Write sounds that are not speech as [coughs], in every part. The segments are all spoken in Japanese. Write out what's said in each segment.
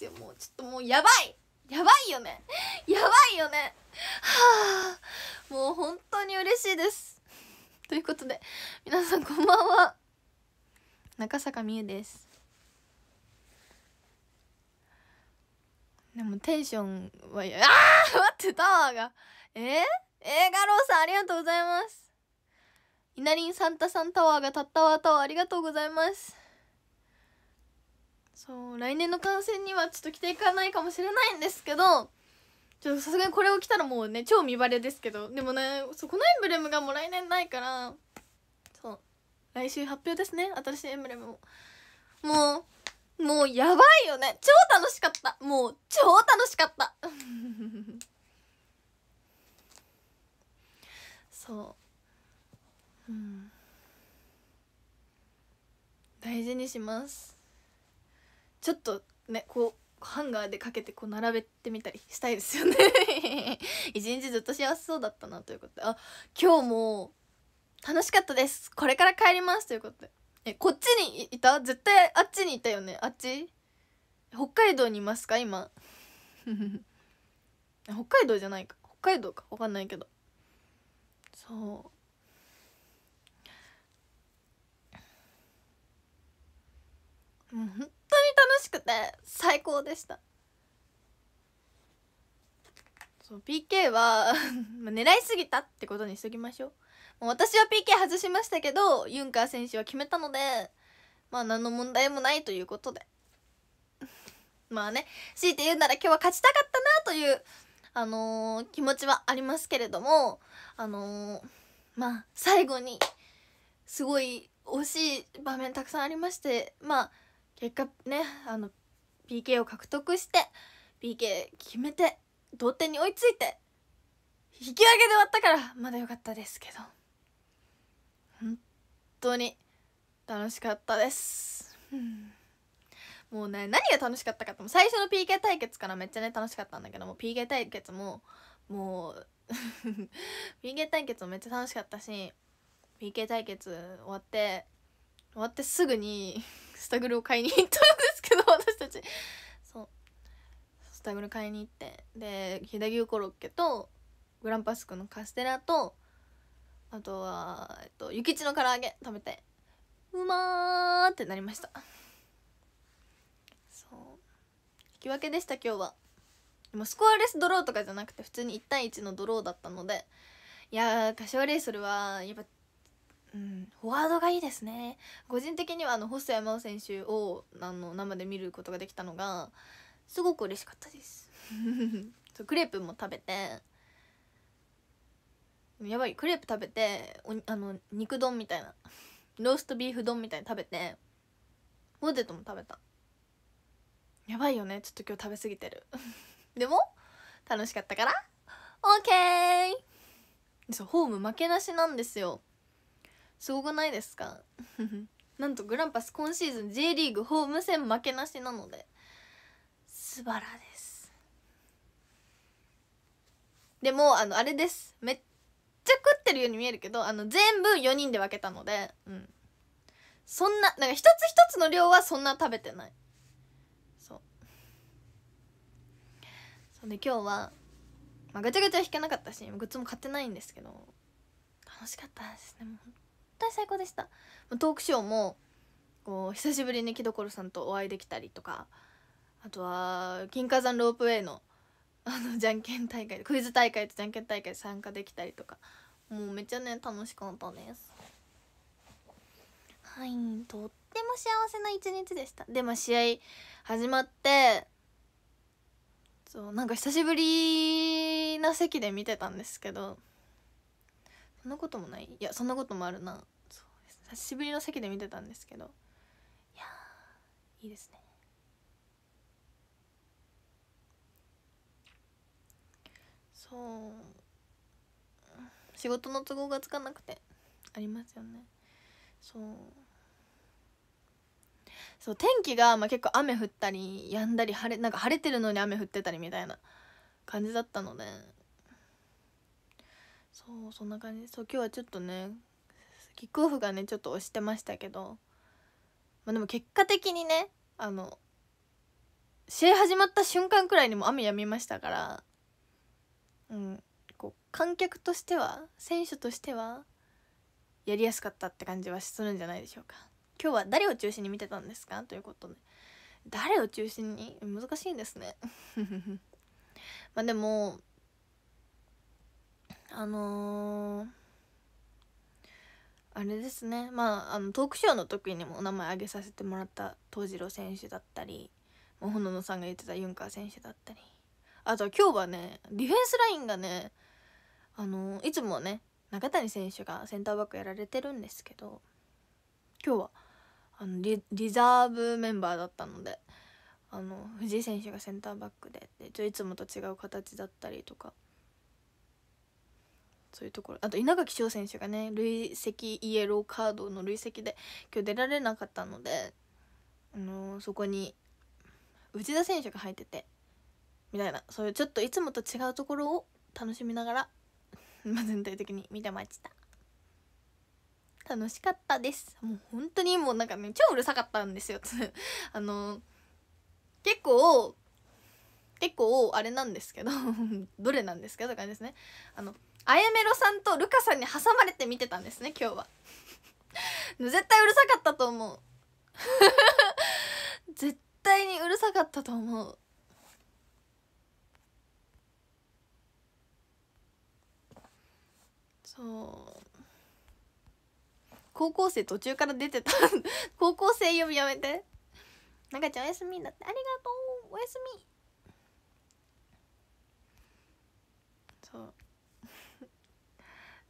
ですよもうちょっともうやばいやばいよねやばいよねはあもう本当に嬉しいですということで皆さんこんばんは中坂美優ですでもテンションはあ待ってタワーがえー、えー、ガローさんありがとうございますいなりんサンタさんタワーがたったわタワーありがとうございますそう来年の観戦にはちょっと着ていかないかもしれないんですけどちょっとさすがにこれを着たらもうね超見バレですけどでもねそうこのエンブレムがもう来年ないからそう来週発表ですね新しいエンブレムももうもうやばいよね超楽しかったもう超楽しかった [laughs] そううん大事にしますちょっとねこうハンガーでかけてこう並べてみたりしたいですよね [laughs] 一日ずっと幸せそうだったなということであ今日も楽しかったですこれから帰りますということでえこっちにいた絶対あっちにいたよねあっち北海道にいますか今 [laughs] 北海道じゃないか北海道か分かんないけどそうもう本楽しくて最高でしたそう PK は [laughs] 狙いすぎたってことにしときましょうもう私は PK 外しましたけどユンカー選手は決めたのでまあ何の問題もないということで [laughs] まあね強いて言うなら今日は勝ちたかったなというあのー、気持ちはありますけれどもあのー、まあ最後にすごい惜しい場面たくさんありましてまあ結果ねあの PK を獲得して PK 決めて同点に追いついて引き分けで終わったからまだ良かったですけど本当に楽しかったです、うんもうね何が楽しかったかって最初の PK 対決からめっちゃね楽しかったんだけども PK 対決ももう PK [laughs] 対決もめっちゃ楽しかったし PK 対決終わって終わってすぐにスタグルを買いに行ったんですけど私たちそうスタグル買いに行ってで飛騨牛コロッケとグランパスクのカステラとあとは、えっと、諭吉の唐揚げ食べてうまーってなりましたそう引き分けでした今日はでもスコアレスドローとかじゃなくて普通に1対1のドローだったのでいやー柏レイソルはやっぱうん、フォワードがいいですね個人的にはあの細谷真央選手をあの生で見ることができたのがすごく嬉しかったです [laughs] クレープも食べてやばいクレープ食べておあの肉丼みたいなローストビーフ丼みたいに食べてポテトも食べたやばいよねちょっと今日食べ過ぎてる [laughs] でも楽しかったから OK そうホーム負けなしなんですよすごくないですか [laughs] なんとグランパス今シーズン J リーグホーム戦負けなしなので素晴らですでもあのあれですめっちゃ食ってるように見えるけどあの全部4人で分けたのでうんそんななんか一つ一つの量はそんな食べてないそうそうで今日は、まあ、ガチャガチャ引けなかったしグッズも買ってないんですけど楽しかったですねもう対最高でしたトークショーもこう久しぶりに木所さんとお会いできたりとかあとは金華山ロープウェイのあのじゃんけん大会クイズ大会とじゃんけん大会参加できたりとかもうめっちゃね楽しかったですはいとっても幸せな一日でしたでまあ試合始まってそうなんか久しぶりな席で見てたんですけどそんなこともないいやそんなこともあるな久しぶりの席で見てたんですけどいやいいですねそう仕事の都合がつかなくてありますよねそうそう天気が、まあ、結構雨降ったりやんだり晴れなんか晴れてるのに雨降ってたりみたいな感じだったのでそうそんな感じそう今日はちょっとねキックオフがねちょっと押してましたけどまあでも結果的にねあの試合始まった瞬間くらいにも雨やみましたからうんこう観客としては選手としてはやりやすかったって感じはするんじゃないでしょうか今日は誰を中心に見てたんですかということで誰を中心に難しいんですね [laughs] まあでもあのー、あれですねまああのトークショーの時にもお名前挙げさせてもらった東次郎選手だったりほののさんが言ってたユンカー選手だったりあとは今日はねディフェンスラインがねあのー、いつもね中谷選手がセンターバックやられてるんですけど今日はあのリザーブメンバーだったのであの藤井選手がセンターバックででいつもと違う形だったりとかそういうところあと稲垣翔選手がね累積イエローカードの累積で今日出られなかったので、あのー、そこに内田選手が入っててみたいなそういうちょっといつもと違うところを楽しみながら [laughs] 全体的に見てました楽しかったですもう本当にもうなんかね超うるさかったんですよ [laughs] あのー、結構結構あれなんですけど [laughs] どれなんですかとかですねあのあやめろさんとルカさんに挟まれて見てたんですね今日は [laughs] 絶対うるさかったと思う [laughs] 絶対にうるさかったと思うそう高校生途中から出てた [laughs] 高校生呼びやめて中ちゃんおやすみだってありがとうおやすみ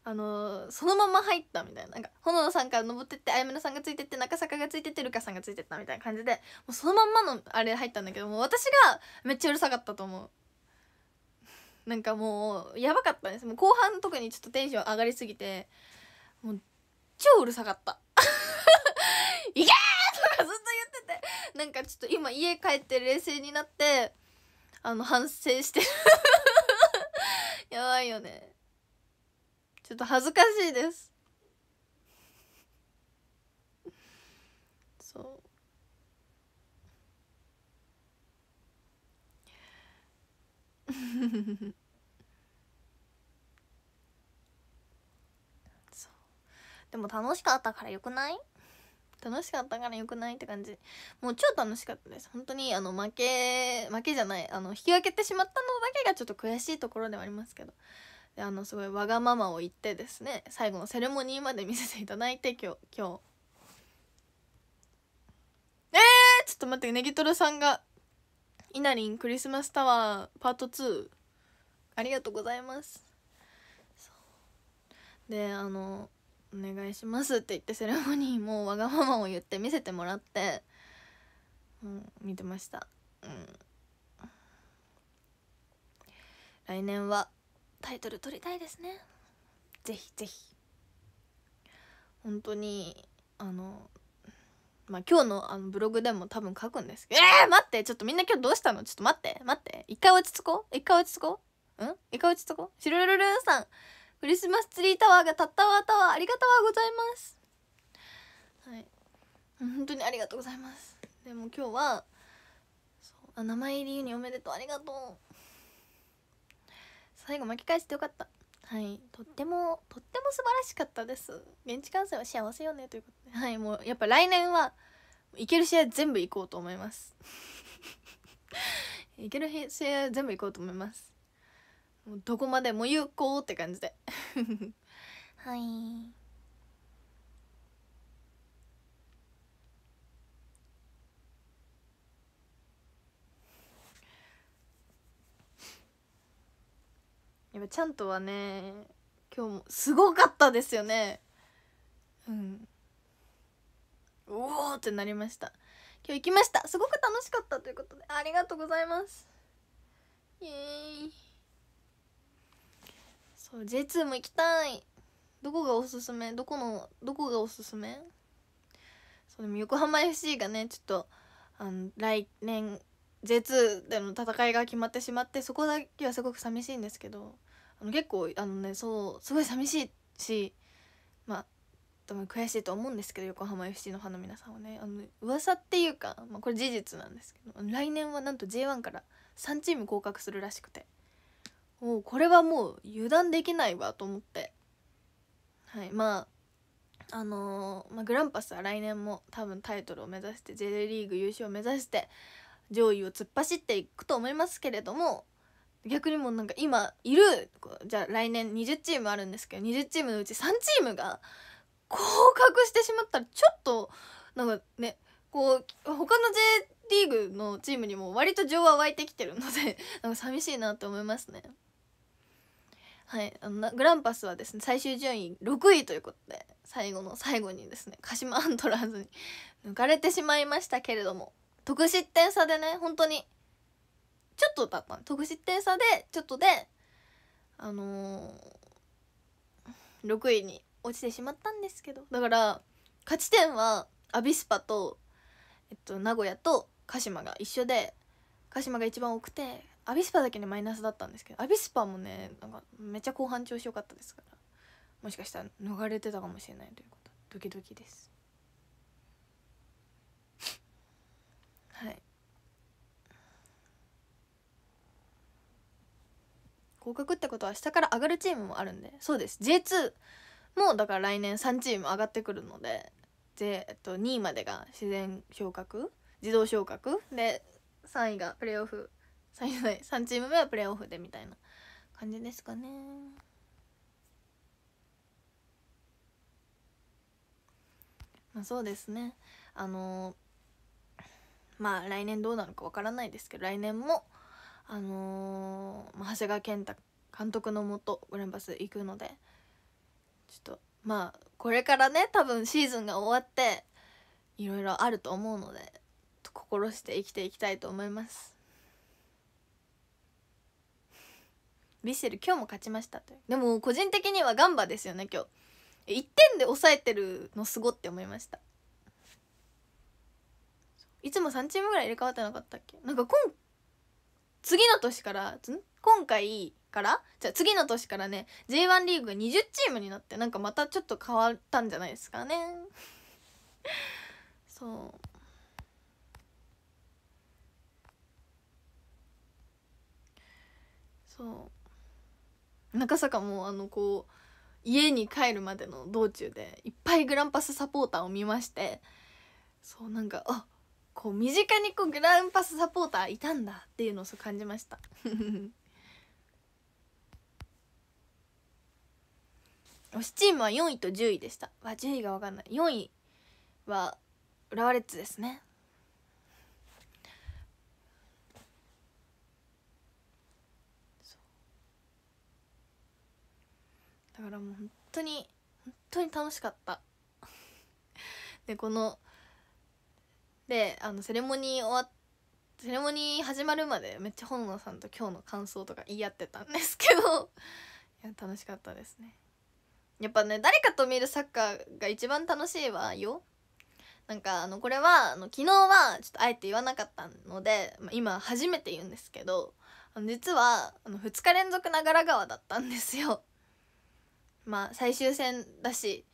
あのー、そのまま入ったみたいななんか炎野さんから登ってってあやめのさんがついてって中坂がついててるかさんがついてったみたいな感じでもうそのまんまのあれ入ったんだけども私がめっちゃうるさかったと思う。なんかもうやばかったですもう後半特にちょっとテンション上がりすぎてもう超うるさかった「[laughs] いけとかずっと言っててなんかちょっと今家帰って冷静になってあの反省してる [laughs] やばいよねちょっと恥ずかしいです。そう。そうでも楽しかったからよくない楽しかったからよくないって感じもう超楽しかったです本当にあの負け負けじゃないあの引き分けてしまったのだけがちょっと悔しいところではありますけどあのすごいわがままを言ってですね最後のセレモニーまで見せていただいて今日今日えー、ちょっと待ってねぎとるさんが「いなりんクリスマスタワーパート2」ありがとうございますであの「お願いします」って言ってセレモニーもわがままを言って見せてもらってうん、見てましたうん来年はタイトル取りたいですねぜひぜひ本当にあのまあ今日のあのブログでも多分書くんですけええー、待ってちょっとみんな今日どうしたのちょっと待って待って一回落ち着こう一回落ち着こうん一回落ち着こうシュルルルンさんクリスマスツリータワーがたったわタワーありがとうございますはい本当にありがとうございますでも今日はあ名前入りユおめでとうありがとう最後巻き返してよかったはいとってもとっても素晴らしかったです現地観戦は幸せよねということではいもうやっぱ来年は行ける試合全部行こうと思います [laughs] 行ける試合全部行こうと思いますもうどこまでも有効って感じで [laughs] はいやっぱちゃんとはね今日もすごかったですよねうんうおーってなりました今日行きましたすごく楽しかったということでありがとうございますイエーイそう J2 も行きたいどこがおすすめどこのどこがおすすめそうでも横浜 FC がねちょっとあの来年 J2 での戦いが決まってしまってそこだけはすごく寂しいんですけどあの結構あのねそうすごい寂しいしまあ多分悔しいと思うんですけど横浜 FC のファンの皆さんはねあの噂っていうか、まあ、これ事実なんですけど来年はなんと J1 から3チーム降格するらしくてもうこれはもう油断できないわと思ってはいまああのー、まあ、グランパスは来年も多分タイトルを目指して J リーグ優勝を目指して上位を突っ走っていくと思いますけれども逆にもうなんか今いるじゃあ来年20チームあるんですけど20チームのうち3チームが降格してしまったらちょっとなんかねこう他の J リーグのチームにも割と情は湧いてきてるので [laughs] なんか寂しいなと思いますね。はい、あのグランパスはですね最終順位6位ということで最後の最後にですね鹿島アントラーズに抜かれてしまいましたけれども得失点差でね本当にちょっとだった得失点差でちょっとであのー、6位に落ちてしまったんですけどだから勝ち点はアビスパと、えっと、名古屋と鹿島が一緒で鹿島が一番多くてアビスパだけにマイナスだったんですけどアビスパもねなんかめっちゃ後半調子良かったですからもしかしたら逃れてたかもしれないということドキドキです降格ってことは下から上がるチームもあるんでそうです J2 もだから来年3チーム上がってくるのでで、えっと、2位までが自然昇格自動昇格で3位がプレーオフ3位じゃない3チーム目はプレーオフでみたいな感じですかね。まあ、そうですねあのー、まあ来年どうなるかわからないですけど来年もあのー、長谷川健太監督のもとグランパス行くのでちょっとまあこれからね多分シーズンが終わっていろいろあると思うので心して生きていきたいと思いますヴィッセル今日も勝ちましたとでも個人的にはガンバですよね今日1点で抑えてるのすごって思いましたいつも3チームぐらい入れ替わってなかったっけなんか今次の年から今回からじゃあ次の年からね J1 リーグが20チームになってなんかまたちょっと変わったんじゃないですかね [laughs] そうそう中坂もあのこう家に帰るまでの道中でいっぱいグランパスサポーターを見ましてそうなんかあこう身近にこうグランパスサポーターいたんだっていうのをそう感じました [laughs] 推しチームは4位と10位でしたわ10位が分かんない4位は浦和レッズですねだからもう本当に本当に楽しかったでこのであのセレモニー終わっセレモニー始まるまでめっちゃ本野さんと今日の感想とか言い合ってたんですけど [laughs] いや楽しかったですねやっぱね誰かと見るサッカーが一番楽しいわよなんかあのこれはあの昨日はちょっとあえて言わなかったので、まあ、今初めて言うんですけどあの実はあの2日連続ながら川だったんですよまあ最終戦だし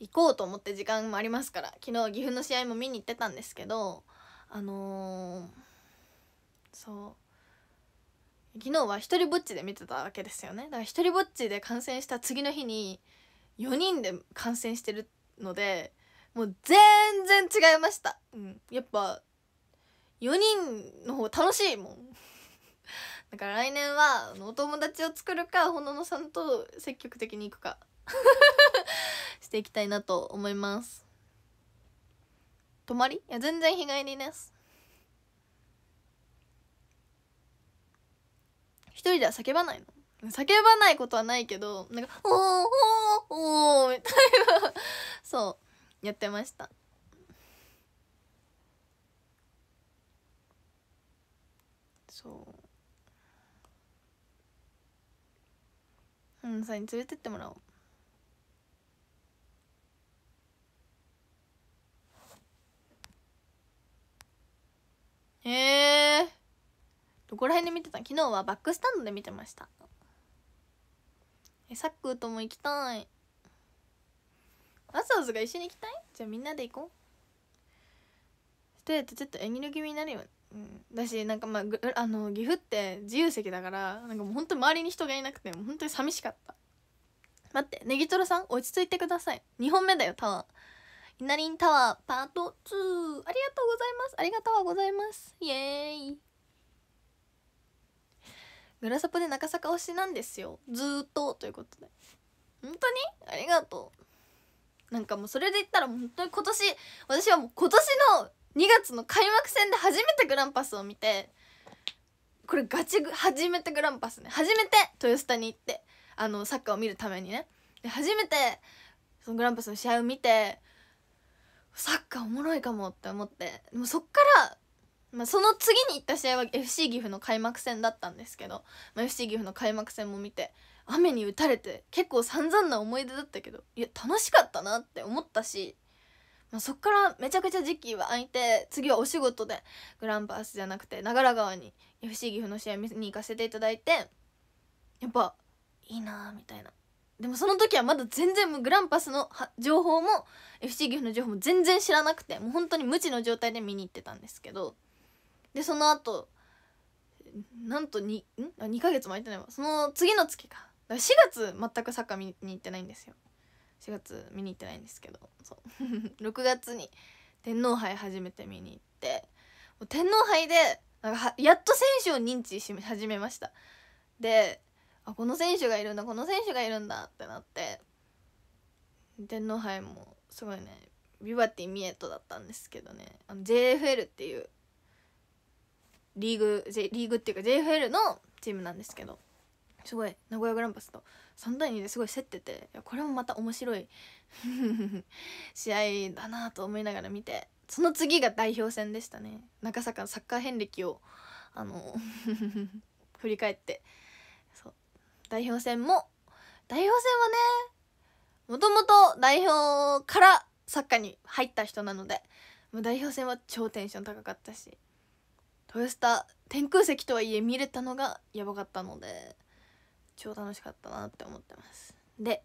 行こうと思って時間もありますから昨日岐阜の試合も見に行ってたんですけどあのー、そう昨日は一人ぼっちで見てたわけですよねだから一人ぼっちで感染した次の日に4人で感染してるのでもう全然違いました、うん、やっぱ4人の方楽しいもん [laughs] だから来年はお友達を作るかほののさんと積極的に行くか [laughs] していきたいなと思います泊まりいや全然日帰りです一人では叫ばないの叫ばないことはないけどなんか「おーおーおおみたいな [laughs] そうやってましたそううんさに連れてってもらおうへえどこら辺で見てた昨日はバックスタンドで見てましたえサックーとも行きたいわざわざが一緒に行きたいじゃあみんなで行こう一人ちょっと遠慮気味になるようん、だしなんかまああの岐阜って自由席だからなんかもう本当周りに人がいなくて本当に寂しかった待ってネギトロさん落ち着いてください2本目だよタワーひなりんタワーパート2。ありがとうございます。ありがとうございます。イエーイ。グラサポで中坂推しなんですよ。ずーっと。ということで。本当にありがとう。なんかもうそれで言ったら本当に今年、私はもう今年の2月の開幕戦で初めてグランパスを見て、これガチ初めてグランパスね。初めて豊洲に行って、あの、サッカーを見るためにね。で、初めて、そのグランパスの試合を見て、サッカーおもろいかもって思ってでもそっから、まあ、その次に行った試合は FC 岐阜の開幕戦だったんですけど、まあ、FC 岐阜の開幕戦も見て雨に打たれて結構散々な思い出だったけどいや楽しかったなって思ったし、まあ、そっからめちゃくちゃ時期は空いて次はお仕事でグランパースじゃなくて長良川に FC 岐阜の試合見に行かせていただいてやっぱいいなーみたいなでもその時はまだ全然グランパスの情報も FC 岐阜の情報も全然知らなくてもう本当に無知の状態で見に行ってたんですけどでその後なんと 2, ん2ヶ月も空いてないわその次の月かだ4月全くサッカー見に行ってないんですよ4月見に行ってないんですけどそう6 [laughs] 月に天皇杯初めて見に行って天皇杯でなんかやっと選手を認知し始めましたであこの選手がいるんだこの選手がいるんだってなって天皇杯もすごいねビバティミエットだったんですけどねあの JFL っていうリーグ、J、リーグっていうか JFL のチームなんですけどすごい名古屋グランパスと3対2ですごい競っててこれもまた面白い [laughs] 試合だなと思いながら見てその次が代表戦でしたね中坂のサッカー遍歴をあの [laughs] 振り返って代表戦も代表戦はねもともと代表からサッカーに入った人なのでもう代表戦は超テンション高かったし豊洲タ天空席とはいえ見れたのがやばかったので超楽しかったなって思ってますで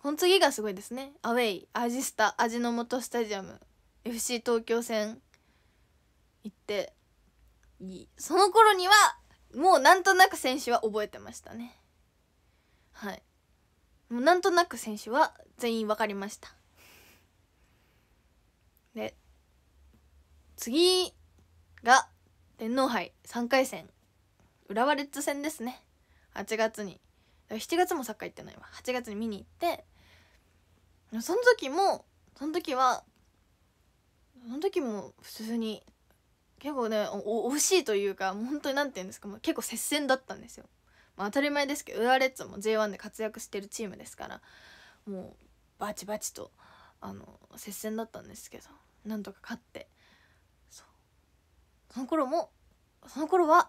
この次がすごいですねアウェイアジスタ味の素スタジアム FC 東京戦行ってその頃にはもうなんとなく選手は覚えてましたねはいもうなんとなく選手は全員分かりましたで次が天皇杯3回戦浦和レッズ戦ですね8月に7月もサッカー行ってないわ8月に見に行ってその時もその時はその時も普通に結構ね惜しいというかもう本当に何て言うんですかもう結構接戦だったんですよ、まあ、当たり前ですけど浦ラレッズも J1 で活躍してるチームですからもうバチバチとあの接戦だったんですけどなんとか勝ってその頃もその頃は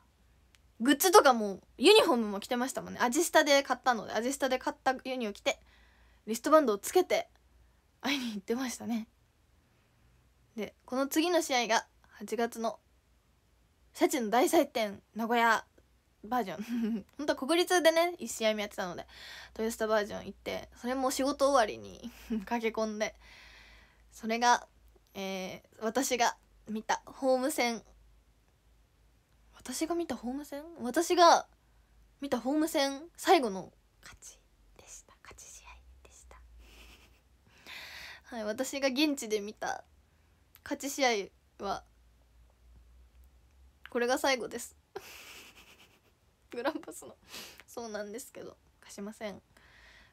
グッズとかもユニフォームも着てましたもんねアジスタで買ったのでアジスタで買ったユニを着てリストバンドをつけて会いに行ってましたねでこの次の試合が8月のシャチの大祭典名古屋バージョン [laughs] 本当は国立でね1試合目やってたので豊洲バージョン行ってそれも仕事終わりに [laughs] 駆け込んでそれが、えー、私が見たホーム戦私が見たホーム戦私が見たホーム戦最後の勝ちでした勝ち試合でした [laughs] はい私が現地で見た勝ち試合はこれが最後です [laughs] グランパスのそうなんですけど貸しません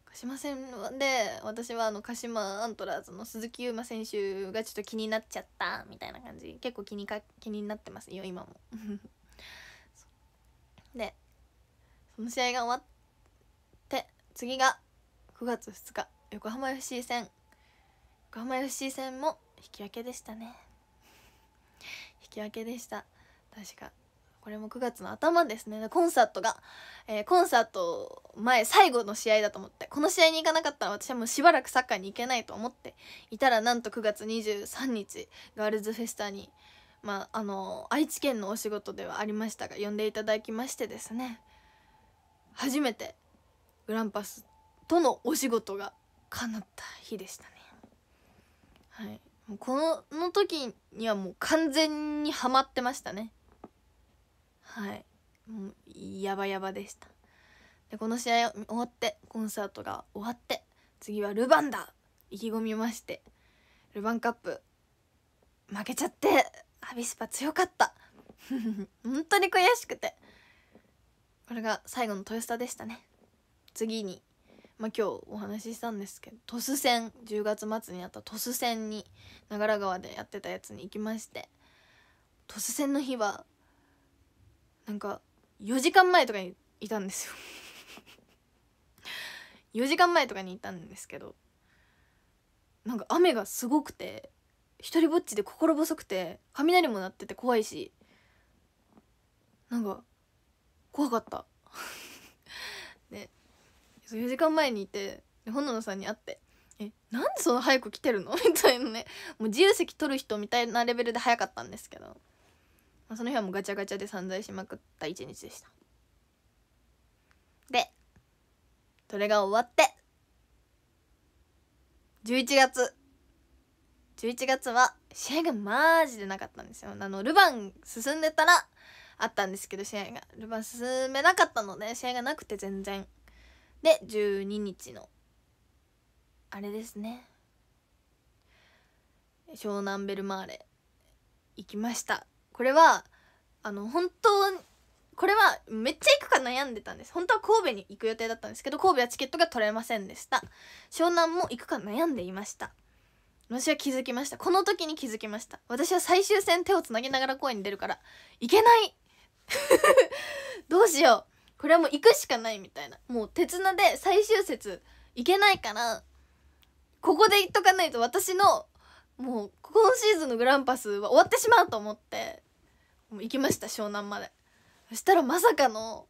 鹿島戦で私はあの鹿島アントラーズの鈴木優馬選手がちょっと気になっちゃったみたいな感じ結構気にか気になってますよ今も [laughs] でその試合が終わって次が9月2日横浜 FC 戦横浜 FC 戦も引き分けでしたね [laughs] 引き分けでした確かこれも9月の頭ですねコンサートが、えー、コンサート前最後の試合だと思ってこの試合に行かなかったら私はもうしばらくサッカーに行けないと思っていたらなんと9月23日ガールズフェスタに、まあ、あの愛知県のお仕事ではありましたが呼んでいただきましてですね初めてグランパスとのお仕事が叶った日でしたね。はい、この時にはもう完全にハマってましたね。はいもうやばやばでしたでこの試合終わってコンサートが終わって次はルヴァンだ意気込みましてルヴァンカップ負けちゃってアビスパ強かった本当に悔しくてこれが最後の「トヨスタ」でしたね次にまあ、今日お話ししたんですけど鳥栖戦10月末にあった鳥栖戦に長良川でやってたやつに行きまして鳥栖戦の日はなんか4時間前とかにいたんですよ4 [laughs] 時間前とかにいたんですけどなんか雨がすごくて一人ぼっちで心細くて雷も鳴ってて怖いしなんか怖かった [laughs] で4時間前にいて本野さんに会って「えなんでその早く来てるの?」みたいなねもう自由席取る人みたいなレベルで早かったんですけどその日はもうガチャガチャで散財しまくった一日でしたでそれが終わって11月11月は試合がマジでなかったんですよあのルヴァン進んでたらあったんですけど試合がルヴァン進めなかったので試合がなくて全然で12日のあれですね湘南ベルマーレ行きましたこれはあの本当これはめっちゃ行くか悩んでたんです本当は神戸に行く予定だったんですけど神戸はチケットが取れませんでした湘南も行くか悩んでいました私は気づきましたこの時に気づきました私は最終戦手をつなぎながら公演に出るから行けない [laughs] どうしようこれはもう行くしかないみたいなもう手綱で最終節行けないからここで行っとかないと私のもう今シーズンのグランパスは終わってしまうと思ってもう行きました湘南までそしたらまさかの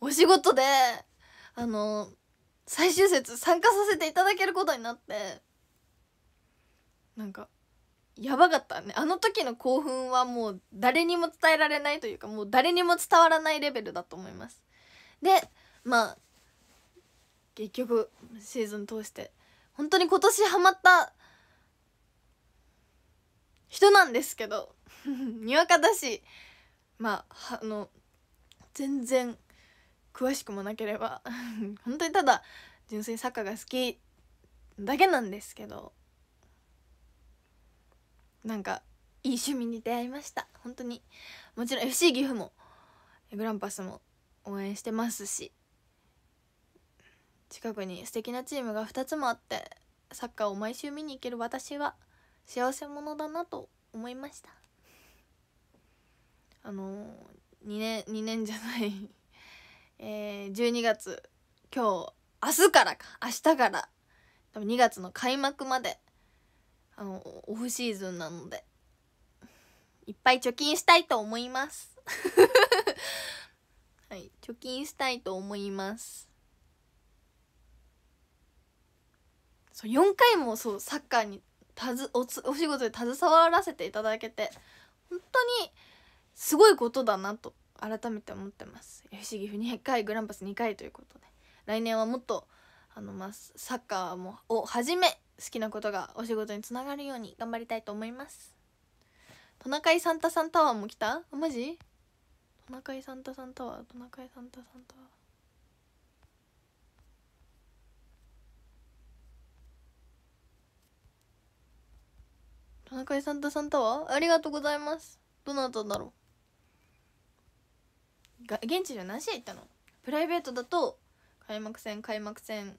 お仕事であの最終節参加させていただけることになってなんかやばかったねあの時の興奮はもう誰にも伝えられないというかもう誰にも伝わらないレベルだと思いますでまあ結局シーズン通して本当に今年ハマった人なんですけどにわかだしまああの全然詳しくもなければ [laughs] 本当にただ純粋にサッカーが好きだけなんですけどなんかいい趣味に出会いました本当にもちろん FC 岐阜もグランパスも応援してますし近くに素敵なチームが2つもあってサッカーを毎週見に行ける私は幸せ者だなと思いましたあの2年2年じゃない [laughs] えー、12月今日明日からか明日から多分2月の開幕まであのオフシーズンなのでいっぱい貯金したいと思います [laughs] はい貯金したいと思いますそう4回もそうサッカーにたずおつお仕事で携わらせていただけて本当にすごいことだなと改めて思ってます不思議不二回グランパス2回ということで来年はもっとあのまあサッカーもをはじめ好きなことがお仕事につながるように頑張りたいと思いますトナカイサンタさんタワーも来たマジトナカイサンタさんタワートナカイサンタさんタワートナカイサンタさんタワーありがとうございますどなただろうが現地では何試合行ったのプライベートだと開幕戦開幕戦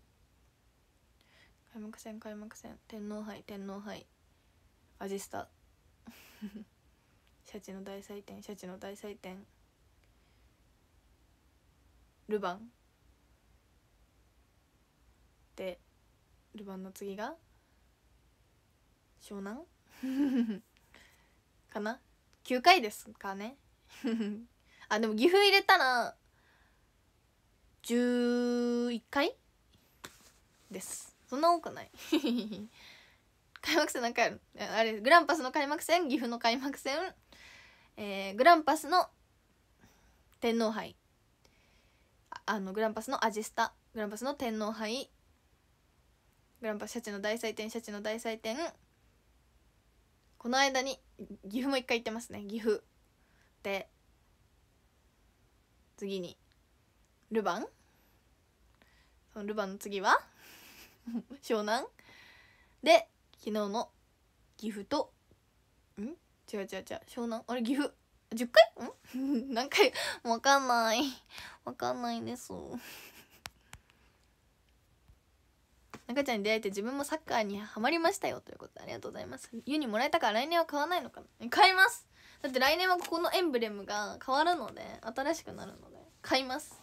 開幕戦開幕戦天皇杯天皇杯アジスタ [laughs] シャチの大祭典シャチの大祭典ルヴァンでルヴァンの次が湘南 [laughs] かな9回ですかねあでも岐阜入れたら11回ですそんな多くない [laughs] 開幕戦何回あるあれグランパスの開幕戦岐阜の開幕戦、えー、グランパスの天皇杯あのグランパスのアジスタグランパスの天皇杯グランパスシャチの大祭典シャチの大祭典この間に岐阜も一回行ってますね岐阜で次にルヴァンそのルヴァンの次は [laughs] 湘南で昨日の岐阜とん違う違う違う湘南あれ岐阜10回ん [laughs] 何回わかんないわかんないです中ちゃんに出会えて自分もサッカーにはまりましたよということでありがとうございますユニもらえたから来年は買わないのかな買いますだって来年はここのエンブレムが変わるので新しくなるので買います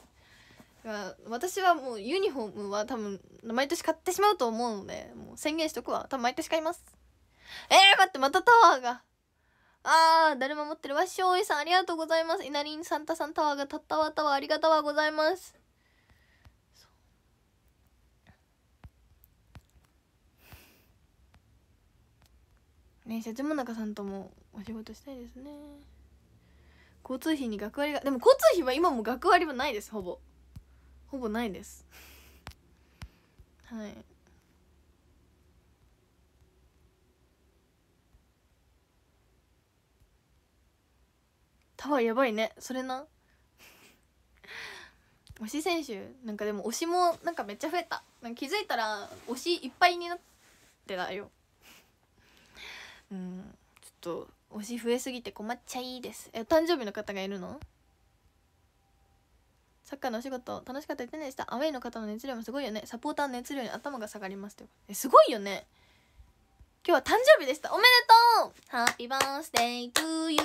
私はもうユニフォームは多分毎年買ってしまうと思うのでもう宣言しとくわ多分毎年買いますえー、待ってまたタワーがあー誰も持ってるわしういさんありがとうございますいなりんサンタさんタワーがたったわタワーありがとうございますねえ社長もなかさんともお仕事したいですね交通費に学割がでも交通費は今も学割はないですほぼほぼないですはいタワーやばいねそれな [laughs] 推し選手なんかでも推しもなんかめっちゃ増えた気づいたら推しいっぱいになってたようんちょっと推し増えすぎて困っちゃいですえ誕生日の方がいるのサッカーのお仕事楽しかったですねでしたアウェイの方の熱量もすごいよねサポーターの熱量に頭が下がりますとえすごいよね今日は誕生日でしたおめでとうハッピーバースデー to you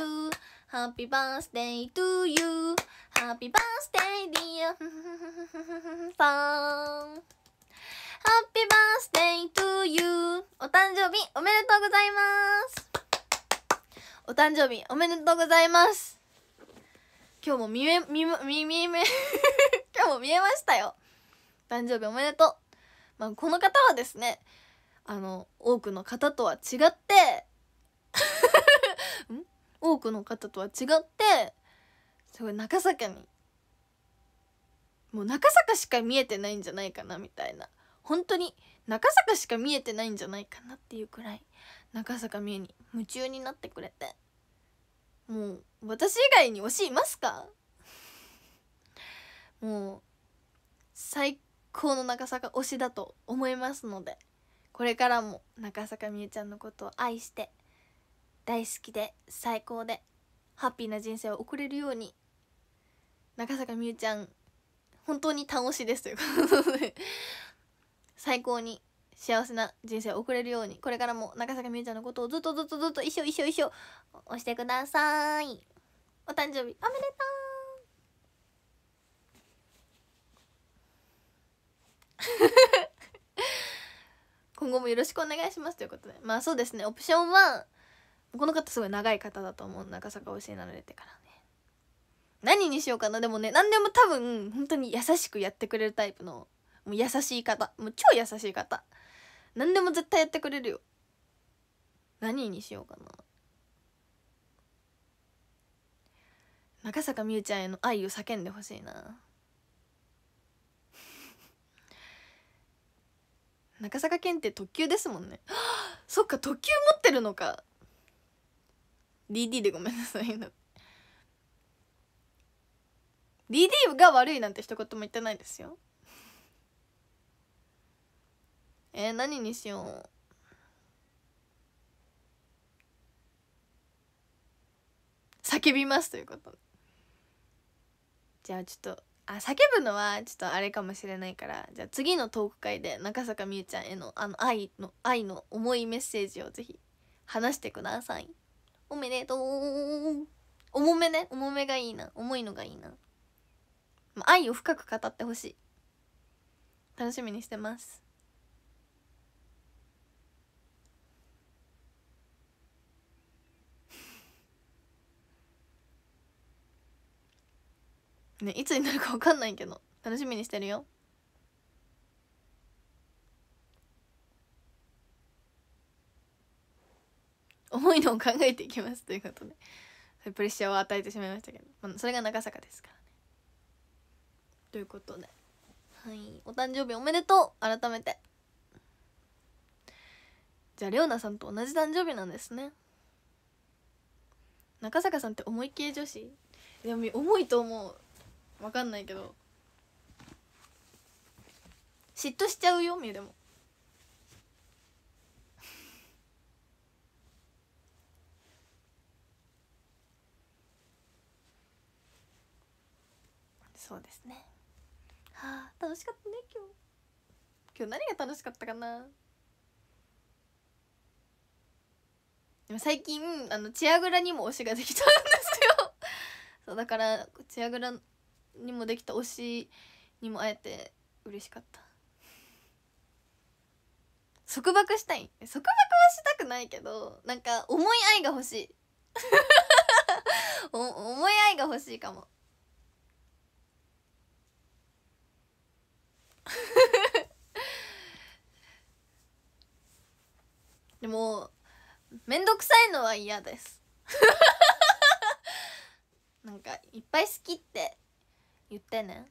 ハッピーバースデー to you ハッピーバースデー dear さんハッピーバースデー to you お誕生日おめでとうございますお誕生日おめでとうございます今日も見え見見見見 [laughs] 今日も見えましたよ誕生日おめでとうまあこの方はですねあの多くの方とは違って [laughs] 多くの方とは違ってすごい中坂にもう中坂しか見えてないんじゃないかなみたいな本当に中坂しか見えてないんじゃないかなっていうくらい中坂美優に夢中になってくれてもう私以外に推しいますか [laughs] もう最高の中坂推しだと思いますのでこれからも中坂美優ちゃんのことを愛して大好きで最高でハッピーな人生を送れるように中坂美優ちゃん本当に楽しいですということで最高に幸せな人生を送れるようにこれからも中坂みゆちゃんのことをずっとずっとずっと一生一生一生押してくださーいお誕生日おめでとう [laughs] 今後もよろしくお願いしますということでまあそうですねオプションはこの方すごい長い方だと思う中坂教えられてからね何にしようかなでもね何でも多分本当に優しくやってくれるタイプのもう優しい方もう超優しい方何でも絶対やってくれるよ何にしようかな中坂美優ちゃんへの愛を叫んでほしいな中 [laughs] 坂健って特急ですもんね [gasps] そっか特急持ってるのか DD でごめんなさい DD が悪いなんて一言も言ってないですよえー、何にしよう叫びますということじゃあちょっとあ叫ぶのはちょっとあれかもしれないからじゃあ次のトーク会で中坂みゆちゃんへのあの愛の愛の重いメッセージをぜひ話してくださいおめでとう重めね重めがいいな重いのがいいな愛を深く語ってほしい楽しみにしてますねいつになるか分かんないけど楽しみにしてるよ重いのを考えていきますということでプレッシャーを与えてしまいましたけど、まあ、それが長坂ですからねということではいお誕生日おめでとう改めてじゃあレオナさんと同じ誕生日なんですね中坂さんって重い系女子でも重いと思う分かんないけど嫉妬しちゃうよみでもそうですねはあ楽しかったね今日今日何が楽しかったかなでも最近あのチアグラにも推しができたんですよそうだからチアグラにもできた推しにも会えて嬉しかった束縛したい束縛はしたくないけどなんか重い愛が欲しい [laughs] 重い愛が欲しいかも [laughs] でも面倒くさいのは嫌です [laughs] なんかいっぱい好きって言ってね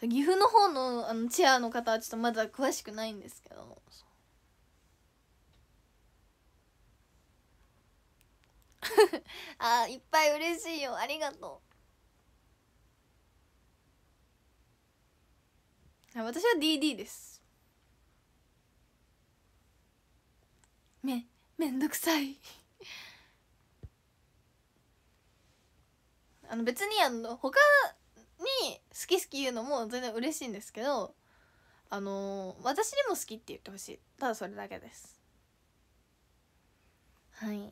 岐阜の方のあのチアの方はちょっとまだ詳しくないんですけどあいっぱい嬉しいよありがとう私は DD ですめめんどくさいあの別にあの他に好き好き言うのも全然嬉しいんですけどあの私にも好きって言ってほしいただそれだけですはい [laughs]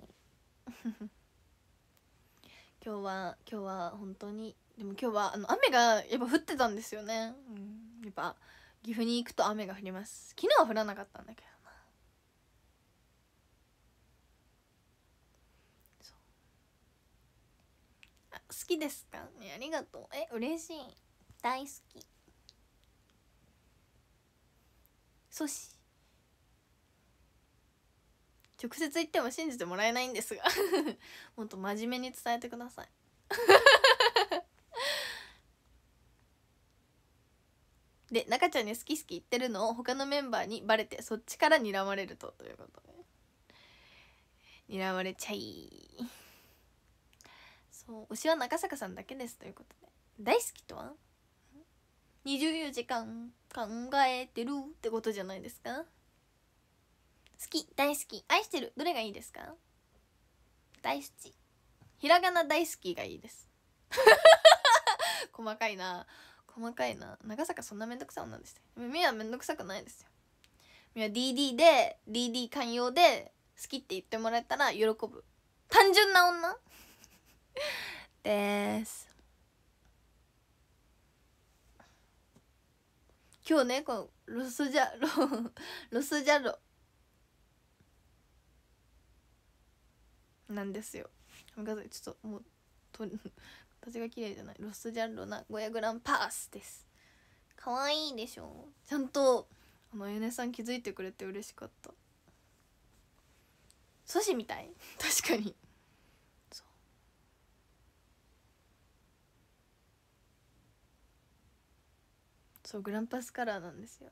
今日は今日は本当にでも今日はあの雨がやっぱ降ってたんですよね、うん、やっぱ岐阜に行くと雨が降ります昨日は降らなかったんだけどきですかありがとうえ嬉しい大好きそし直接言っても信じてもらえないんですが [laughs] もっと真面目に伝えてください [laughs] で中ちゃんに好き好き言ってるのを他のメンバーにバレてそっちから睨まれるとということで睨まれちゃいそう推しは中坂さんだけですということで大好きとは24時間考えてるってことじゃないですか好き大好き愛してるどれがいいですか大好きひらがな大好きがいいです [laughs] 細かいな細かいな長坂そんなめんどくさい女ですたみはめんどくさくないですよみは DD で DD 寛容で好きって言ってもらえたら喜ぶ単純な女 [laughs] です今日ねこの [laughs] ロスジャロロスジャロなんですよごめんなさいちょっともうと形 [laughs] が綺麗じゃないロスジャロな500グランパースです可愛いでしょちゃんとあのゆねさん気づいてくれて嬉しかった阻子みたい確かにそうグランパスカラーなんですよ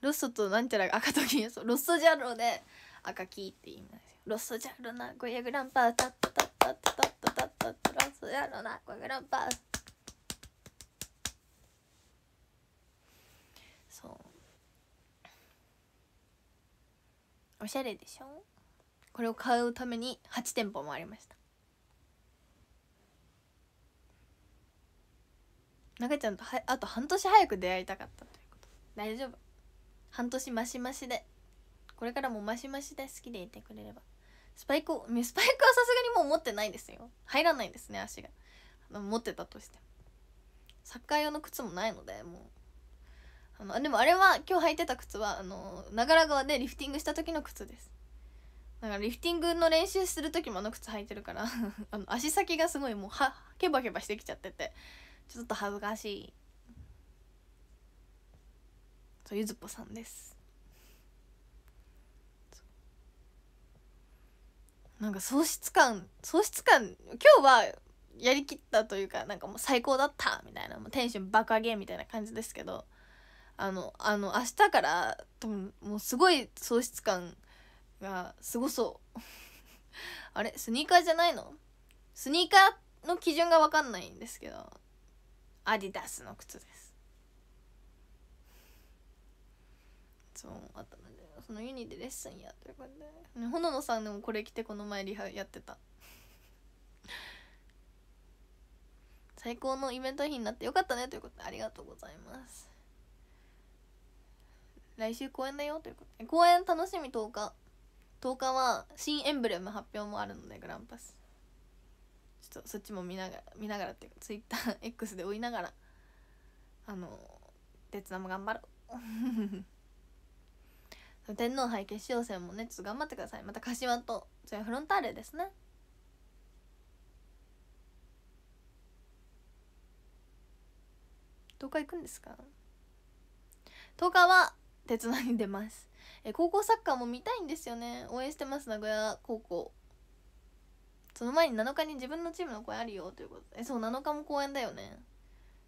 ロッソとなんちゃら赤と銀そうロッソジャロで赤黄って言いますよロッソジャロなゴイヤグランパータッタッタッタッタッタロッソジャロなゴイグランパそうおしゃれでしょこれを買うために8店舗もありました中ちゃんとはあと半年早く出会いたかったということ大丈夫半年マシマシでこれからもマシマシで好きでいてくれればスパイクをスパイクはさすがにもう持ってないですよ入らないんですね足が持ってたとしてサッカー用の靴もないのでもうあのでもあれは今日履いてた靴はあの長良川でリフティングした時の靴ですだからリフティングの練習する時もあの靴履いてるから [laughs] あの足先がすごいもうはケバケバしてきちゃっててちょっと恥ずかしいそうゆずぽさんですなんか喪失感喪失感今日はやりきったというかなんかもう最高だったみたいなもうテンション爆上げみたいな感じですけどあのあの明日から多分もうすごい喪失感がすごそう [laughs] あれスニーカーじゃないのスニーカーの基準が分かんないんですけどアディダスの靴ですそうあったのでそのユニでレッスンやということで、ね、ほののさんでもこれ着てこの前リハやってた最高のイベント日になってよかったねということでありがとうございます来週公演だよということで公演楽しみ10日10日は新エンブレム発表もあるのでグランパスっとそっちも見ながら見ながらっていうか TwitterX で追いながらあの鉄も頑張ろう [laughs] 天皇杯決勝戦もねちょっと頑張ってくださいまた柏とそれフロンターレですね10日行くんですか10日は鉄道に出ますえ高校サッカーも見たいんですよね応援してます名古屋高校その前に7日に自分のチームの公演あるよということえそう7日も公演だよね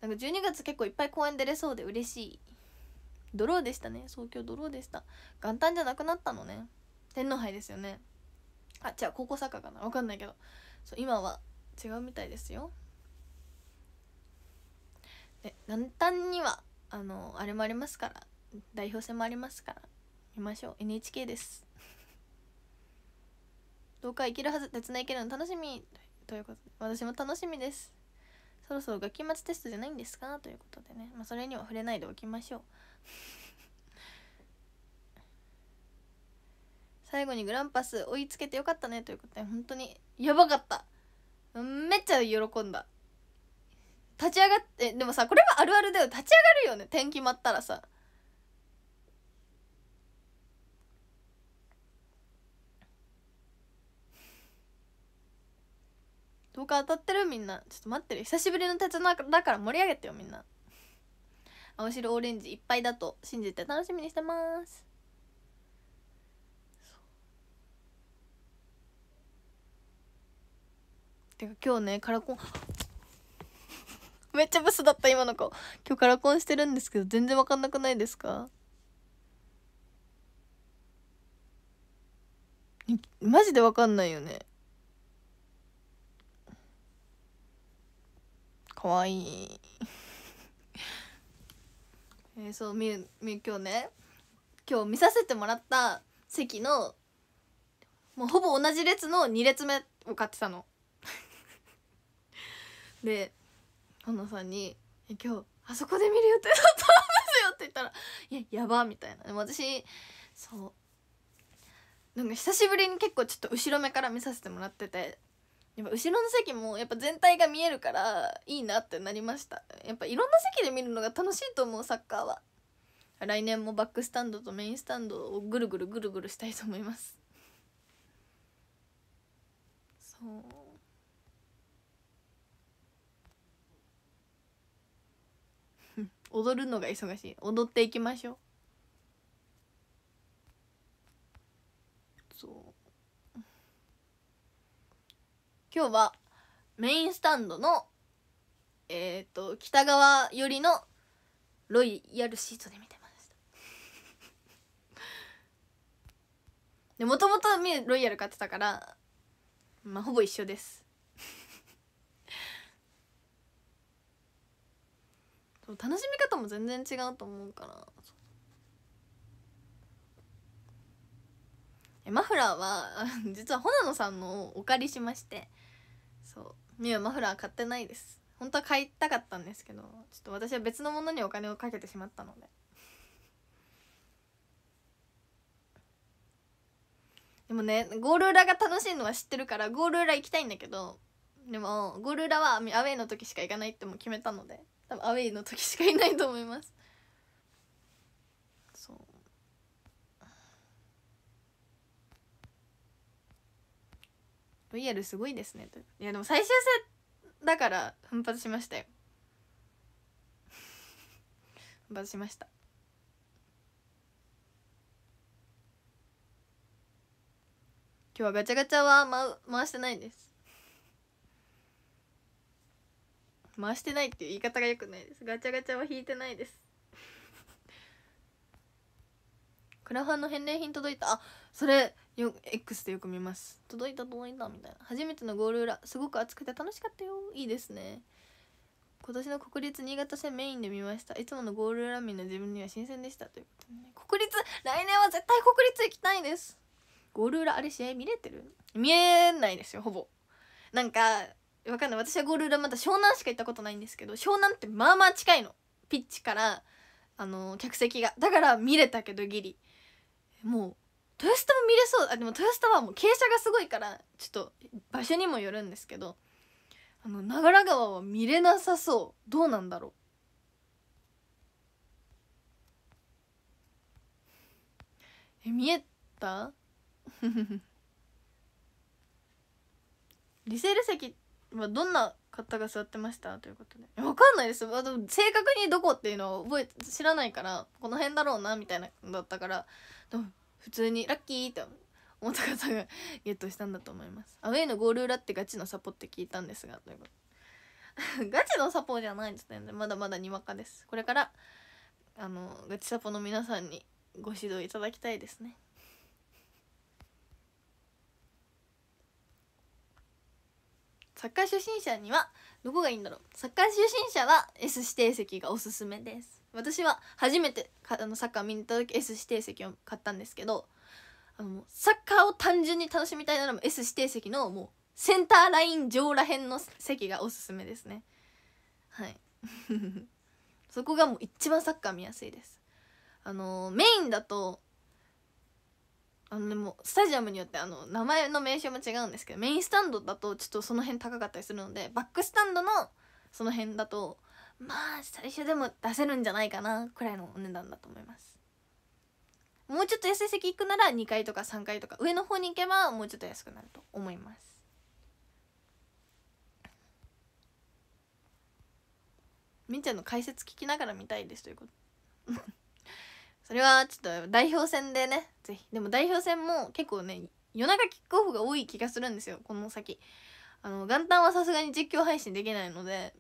なんか12月結構いっぱい公演出れそうで嬉しいドローでしたねそうドローでした元旦じゃなくなったのね天皇杯ですよねあ違う高校サッカーかな分かんないけどそう今は違うみたいですよで元旦にはあのあれもありますから代表戦もありますから見ましょう NHK ですどうか行けるはず別ないけるの楽しみということで私も楽しみですそろそろ学期末テストじゃないんですかということでね、まあ、それには触れないでおきましょう [laughs] 最後にグランパス追いつけてよかったねということで本当にやばかっためっちゃ喜んだ立ち上がってでもさこれはあるあるだよ立ち上がるよね点決まったらさ10当たってるみんなちょっと待ってる久しぶりの鉄のだから盛り上げてよみんな青白オレンジいっぱいだと信じて楽しみにしてますてか今日ねカラコン [laughs] めっちゃブスだった今の子今日カラコンしてるんですけど全然わかんなくないですかマジでわかんないよねかわいい [laughs] えー、そうみゆみゆ今日ね今日見させてもらった席のもうほぼ同じ列の2列目を買ってたの [laughs] で本野さんに「今日あそこで見る予定だったんですよ」って言ったら「いややば」みたいなでも私そうなんか久しぶりに結構ちょっと後ろ目から見させてもらっててやっぱ後ろの席もやっぱ全体が見えるからいいなってなりましたやっぱいろんな席で見るのが楽しいと思うサッカーは来年もバックスタンドとメインスタンドをぐるぐるぐるぐるしたいと思いますそう [laughs] 踊るのが忙しい踊っていきましょう今日はメインスタンドのえっ、ー、と北側寄りのロイヤルシートで見てました [laughs] でもともとロイヤル買ってたからまあほぼ一緒です [laughs] 楽しみ方も全然違うと思うからマフラーは [laughs] 実はほなのさんのをお借りしましてミュウマフラー買ってないです本当は買いたかったんですけどちょっと私は別のものにお金をかけてしまったので [laughs] でもねゴール裏が楽しいのは知ってるからゴール裏行きたいんだけどでもゴール裏はアウェイの時しか行かないっても決めたので多分アウェイの時しかいないと思います VR すごいですねいやでも最終戦だから反発しましたよ反 [laughs] 発しました今日はガチャガチャは回回してないです回してないっていう言い方がよくないですガチャガチャは引いてないですクラファンの返礼品届いたあそれよ X でよく見ます届いた届いたみたいな初めてのゴール裏すごく暑くて楽しかったよいいですね今年の国立新潟戦メインで見ましたいつものゴール裏民の自分には新鮮でしたということで、ね、国立来年は絶対国立行きたいですゴール裏あれ試合見れてる見えないですよほぼなんかわかんない私はゴール裏まだ湘南しか行ったことないんですけど湘南ってまあまあ近いのピッチからあの客席がだから見れたけどギリもう豊洲も見れそうあでも豊洲はもう傾斜がすごいからちょっと場所にもよるんですけどあの長良川は見れなさそうどうなんだろうえ見えた [laughs] リセール席はどんな方が座ってましたということで分かんないです正確にどこっていうのを覚え知らないからこの辺だろうなみたいなだったからでも普通にラッキーと思った方がゲットしたんだと思いますアウェイのゴール裏ってガチのサポって聞いたんですがということ [laughs] ガチのサポじゃないんですねまだまだにわかですこれからあのガチサポの皆さんにご指導いただきたいですねサッカー初心者にはどこがいいんだろうサッカー初心者は S 指定席がおすすめです私は初めてあのサッカー見に行った時 S 指定席を買ったんですけどあのサッカーを単純に楽しみたいなら S 指定席のもうセンターライン上らへんの席がおすすめですねはい [laughs] そこがもう一番サッカー見やすいですあのメインだとあのでもスタジアムによってあの名前の名称も違うんですけどメインスタンドだとちょっとその辺高かったりするのでバックスタンドのその辺だとまあ最初でも出せるんじゃないかなくらいのお値段だと思いますもうちょっと安い席行くなら2階とか3階とか上の方に行けばもうちょっと安くなると思いますみんちゃんの解説聞きながら見たいですということ [laughs] それはちょっと代表戦でねぜひでも代表戦も結構ね夜中キックオフが多い気がするんですよこの先あの元旦はさすがに実況配信できないので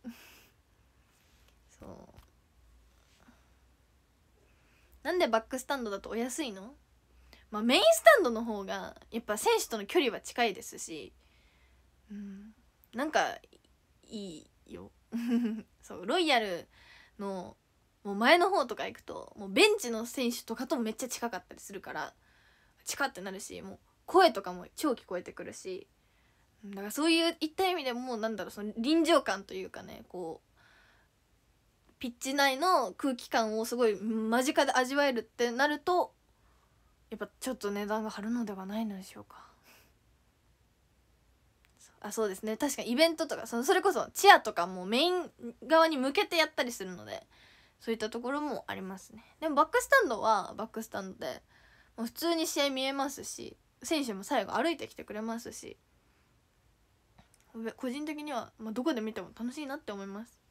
なんでバックスタンドだとお安いの、まあ、メインスタンドの方がやっぱ選手との距離は近いですし、うん、なんかいいよ [laughs] そうロイヤルのもう前の方とか行くともうベンチの選手とかともめっちゃ近かったりするから近ってなるしもう声とかも超聞こえてくるしだからそういうった意味でもうなんだろうその臨場感というかねこうピッチ内の空気感をすごい間近で味わえるってなるとやっぱちょっと値段が張るのではないのでしょうかあそうですね確かにイベントとかそのそれこそチアとかもメイン側に向けてやったりするのでそういったところもありますねでもバックスタンドはバックスタンドでもう普通に試合見えますし選手も最後歩いてきてくれますし個人的には、まあ、どこで見ても楽しいなって思います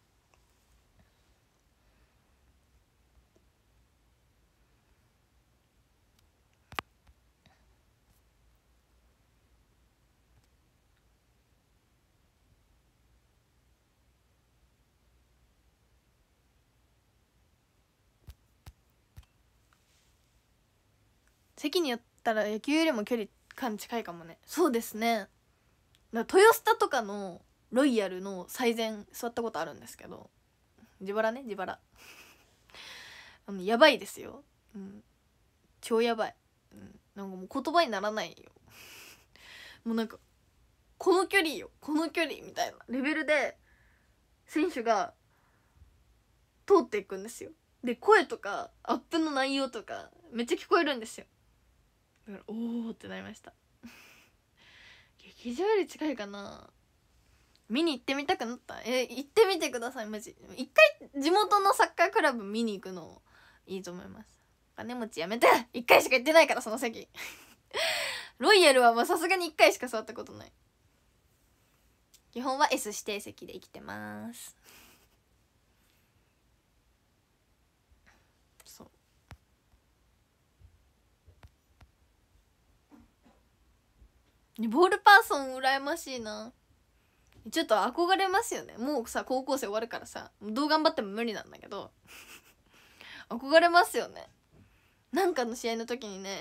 席によったら野球よりも距離感近いかもねそうですね豊スタとかのロイヤルの最前座ったことあるんですけど自腹ね自腹 [laughs] あのやばいですよ、うん、超やばい、うん、なんかもう言葉にならないよ [laughs] もうなんかこの距離よこの距離みたいなレベルで選手が通っていくんですよで声とかアップの内容とかめっちゃ聞こえるんですよだからおおってなりました劇場より近いかな見に行ってみたくなったえ行ってみてくださいマジ一回地元のサッカークラブ見に行くのいいと思います金持ちやめて一回しか行ってないからその席 [laughs] ロイヤルはさすがに一回しか座ったことない基本は S 指定席で生きてますボールパーソン羨ましいなちょっと憧れますよねもうさ高校生終わるからさどう頑張っても無理なんだけど憧れますよねなんかの試合の時にね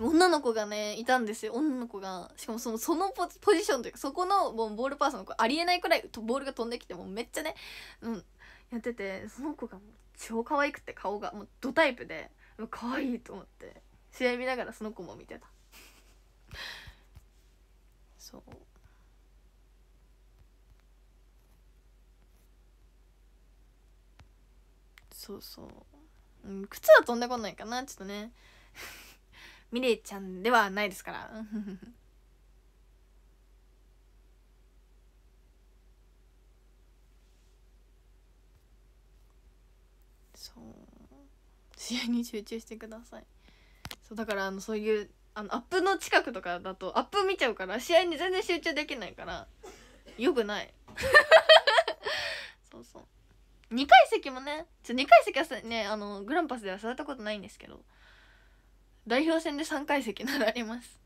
女の子がねいたんですよ女の子がしかもそのそのポジションというかそこのもうボールパーソンの子ありえないくらいボールが飛んできてもうめっちゃね、うん、やっててその子が超可愛くて顔がもうドタイプで可愛いと思って試合見ながらその子も見てたそうそうそう、うん、靴は飛んでこないかなちょっとね [laughs] ミレイちゃんではないですから [laughs] そう試合に集中してくださいそうだからあのそういうあのアップの近くとかだとアップ見ちゃうから試合に全然集中できないからよくない [laughs] そうそう2階席もねちょ2階席はねあのグランパスでは座ったことないんですけど代表戦で3階席ならあります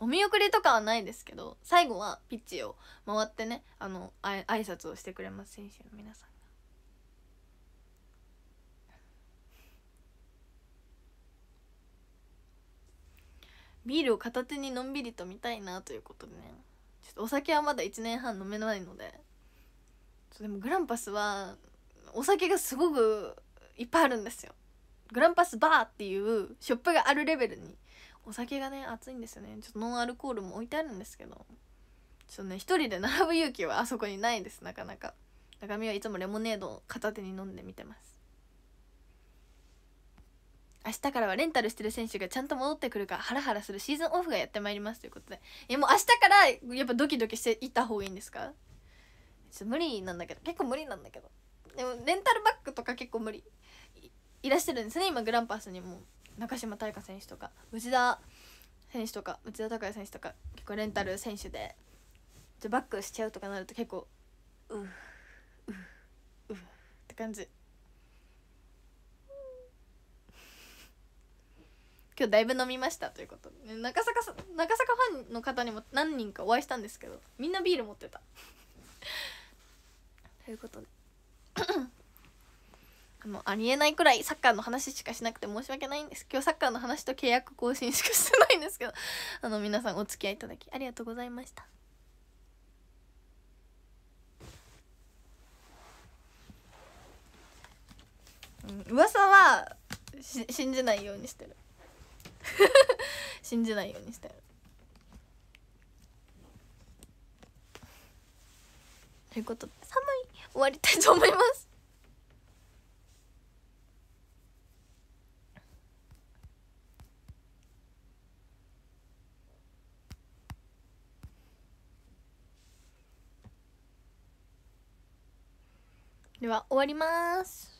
お見送りとかはないですけど最後はピッチを回ってねあのあ挨拶をしてくれます選手の皆さんビールを片手にのんびりと見たいなということでねちょっとお酒はまだ1年半飲めないのででもグランパスはお酒がすごくいっぱいあるんですよグランパスバーっていうショップがあるレベルにお酒がね熱いんですよねちょっとノンアルコールも置いてあるんですけどちょっとね一人で並ぶ勇気はあそこにないですなかなか中身はいつもレモネードを片手に飲んでみてます明日からはレンタルしてる選手がちゃんと戻ってくるかハラハラするシーズンオフがやってまいりますということでやもう明日からやっぱドキドキしていった方がいいんですかちょ無理なんだけど結構無理なんだけどでもレンタルバックとか結構無理いらしてるんですね今グランパスにも中島大花選手とか内田選手とか内田拓也選手とか結構レンタル選手でバックしちゃうとかなると結構ううううって感じ今日だいぶ飲みましたということで、ね、中坂さ中坂ファンの方にも何人かお会いしたんですけどみんなビール持ってた [laughs] ということで [coughs] もうありえないくらいサッカーの話しかしなくて申し訳ないんです今日サッカーの話と契約更新しかしてないんですけど [laughs] あの皆さんお付き合いいただきありがとうございましたうん噂は信じないようにしてる [laughs] 信じないようにしてということで寒い終わりたいと思いますでは終わります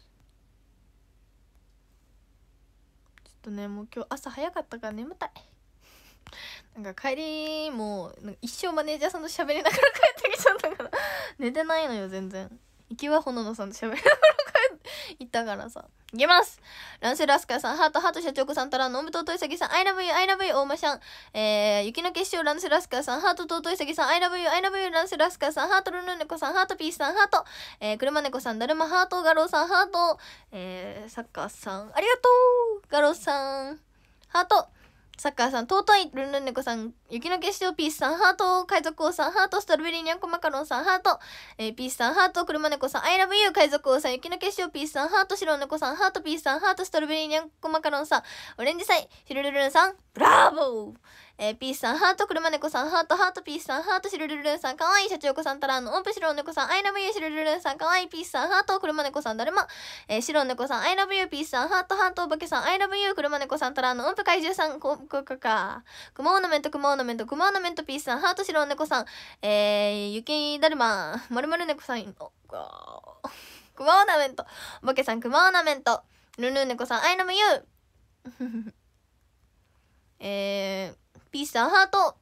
とねもう今日朝早かったから眠たいなんか帰りも一生マネージャーさんと喋りながら帰ってきちゃったから寝てないのよ全然行きはほののさんと喋りながらたからさ。いきますランセラスカさん、ハート、ハート社長子さん、タラ、ノムトトイサギさん、アイラブユ you, I love you, 大間しゃん。えー、雪の結晶、ランセラスカさん、ハートトトイサギさん、アイラブユー、o u I l ランセラスカさん、ハートルルネコさん、ハートピースさん、ハート、えー、車猫さん、ダルマ、ハート、ガローさん、ハート、えー、サッカーさん、ありがとうガローさん、ハート、サッカーさん、尊い、ルンルン猫さん、雪の結晶、ピースさん、ハート、海賊王さん、ハート、ストロベリーニャンコマカロンさん、ハート、えー、ピースさん、ハート、車猫さん、アイラブユー、海賊王さん、雪の結晶、ピースさん、ハート、白猫さん、ハート、ピースさん、ハート、ストロベリーニャンコマカロンさん、オレンジサイ、ヒルルルンさん、ブラボーえー、ピースさん、ハート、車猫さん、ハート、ハート、ピースさん、ハート、シルルルンさん、かわいい、シャチオコさん、タランの、オンプシロン猫さん、アイラブユー、シルルルンさん、かわいい、ピースさん、ハート、車猫さん、だるま、えー、シロン猫さん、アイラブユー、ピースさん、ハート、ハート、お化けさん、アイラブユー、車猫さん、タランの、オンプ怪獣さん、こ、こ、か、か、クマオーナメント、クモオーナメント、クモオーナメント、ピースさん、ハート、シロン猫さん、えー、ゆきだるま、まるまる猫さん、お、クモオーナメント、お化けさん、クモオーナメント、ルルン猫さん、アイラブユー、えー、ピースさん、ハート。